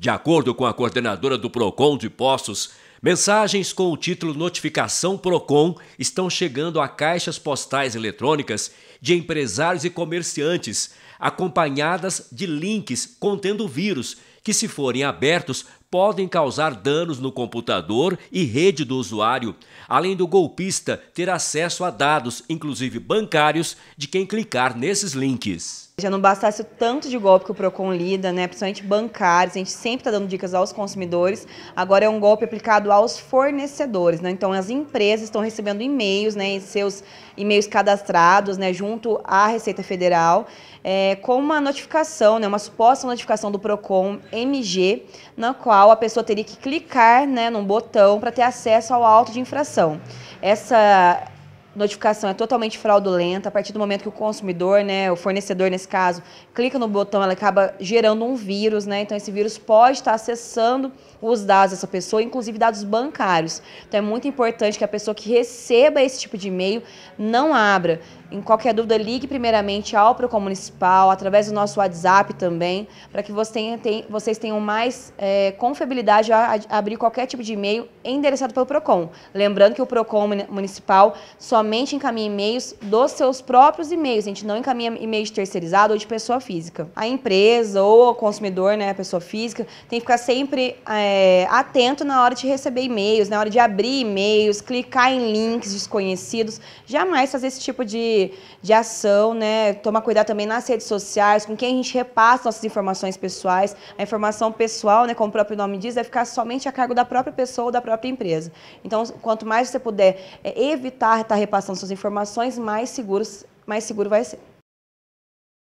De acordo com a coordenadora do PROCON de Poços, mensagens com o título Notificação PROCON estão chegando a caixas postais eletrônicas de empresários e comerciantes, acompanhadas de links contendo vírus que, se forem abertos, podem causar danos no computador e rede do usuário, além do golpista ter acesso a dados, inclusive bancários, de quem clicar nesses links. Já não bastasse o tanto de golpe que o Procon lida, né, principalmente bancários, a gente sempre está dando dicas aos consumidores, agora é um golpe aplicado aos fornecedores, né? então as empresas estão recebendo e-mails, né, seus e-mails cadastrados né, junto à Receita Federal, é, com uma notificação, né, uma suposta notificação do Procon MG, na qual qual a pessoa teria que clicar né, num botão para ter acesso ao auto de infração. Essa, notificação é totalmente fraudulenta, a partir do momento que o consumidor, né, o fornecedor nesse caso, clica no botão, ela acaba gerando um vírus, né? Então esse vírus pode estar acessando os dados dessa pessoa, inclusive dados bancários. Então é muito importante que a pessoa que receba esse tipo de e-mail não abra. Em qualquer dúvida, ligue primeiramente ao Procon Municipal, através do nosso WhatsApp também, para que você tenha, tem, vocês tenham mais é, confiabilidade a, a abrir qualquer tipo de e-mail endereçado pelo Procon. Lembrando que o Procon Municipal só somente encaminha e-mails dos seus próprios e-mails. A gente não encaminha e-mail de terceirizado ou de pessoa física. A empresa ou o consumidor, né, a pessoa física, tem que ficar sempre é, atento na hora de receber e-mails, na hora de abrir e-mails, clicar em links desconhecidos. Jamais fazer esse tipo de, de ação, né? Tomar cuidado também nas redes sociais, com quem a gente repassa nossas informações pessoais. A informação pessoal, né, como o próprio nome diz, é ficar somente a cargo da própria pessoa ou da própria empresa. Então, quanto mais você puder é, evitar estar tá repassando suas informações, mais seguros, mais seguro vai ser.